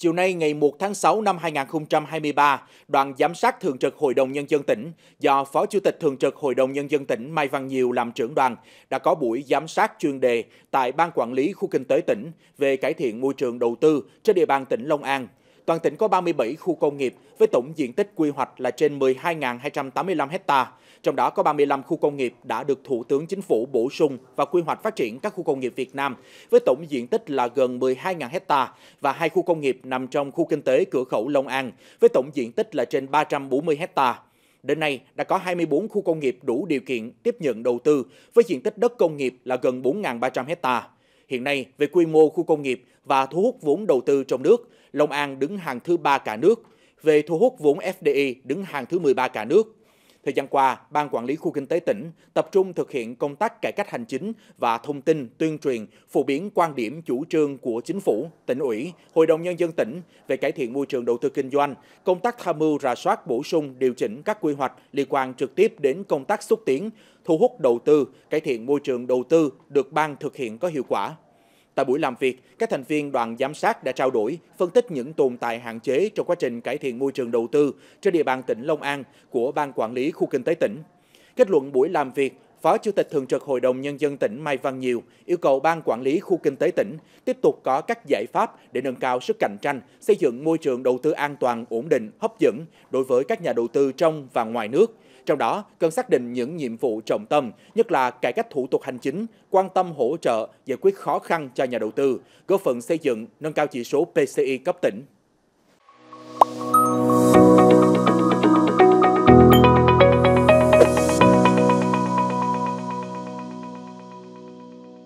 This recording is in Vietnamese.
Chiều nay ngày 1 tháng 6 năm 2023, đoàn giám sát thường trực Hội đồng Nhân dân tỉnh do Phó Chủ tịch Thường trực Hội đồng Nhân dân tỉnh Mai Văn Nhiều làm trưởng đoàn đã có buổi giám sát chuyên đề tại Ban Quản lý Khu Kinh tế tỉnh về cải thiện môi trường đầu tư trên địa bàn tỉnh Long An toàn tỉnh có 37 khu công nghiệp với tổng diện tích quy hoạch là trên 12.285 ha. trong đó có 35 khu công nghiệp đã được Thủ tướng Chính phủ bổ sung và quy hoạch phát triển các khu công nghiệp Việt Nam với tổng diện tích là gần 12.000 ha và hai khu công nghiệp nằm trong khu kinh tế cửa khẩu Long An với tổng diện tích là trên 340 ha. Đến nay, đã có 24 khu công nghiệp đủ điều kiện tiếp nhận đầu tư với diện tích đất công nghiệp là gần 4.300 hectare. Hiện nay, về quy mô khu công nghiệp và thu hút vốn đầu tư trong nước, Long An đứng hàng thứ ba cả nước. Về thu hút vốn FDI đứng hàng thứ 13 cả nước. Thời gian qua, Ban Quản lý Khu Kinh tế tỉnh tập trung thực hiện công tác cải cách hành chính và thông tin, tuyên truyền, phổ biến quan điểm chủ trương của Chính phủ, tỉnh ủy, Hội đồng Nhân dân tỉnh về cải thiện môi trường đầu tư kinh doanh, công tác tham mưu rà soát bổ sung điều chỉnh các quy hoạch liên quan trực tiếp đến công tác xúc tiến, thu hút đầu tư, cải thiện môi trường đầu tư được ban thực hiện có hiệu quả. Tại buổi làm việc, các thành viên đoàn giám sát đã trao đổi, phân tích những tồn tại hạn chế trong quá trình cải thiện môi trường đầu tư trên địa bàn tỉnh Long An của Ban Quản lý Khu Kinh tế tỉnh. Kết luận buổi làm việc, Phó Chủ tịch Thường trực Hội đồng Nhân dân tỉnh Mai Văn Nhiều yêu cầu Ban Quản lý Khu Kinh tế tỉnh tiếp tục có các giải pháp để nâng cao sức cạnh tranh, xây dựng môi trường đầu tư an toàn, ổn định, hấp dẫn đối với các nhà đầu tư trong và ngoài nước. Trong đó, cần xác định những nhiệm vụ trọng tâm, nhất là cải cách thủ tục hành chính, quan tâm hỗ trợ, giải quyết khó khăn cho nhà đầu tư, góp phần xây dựng, nâng cao chỉ số PCI cấp tỉnh.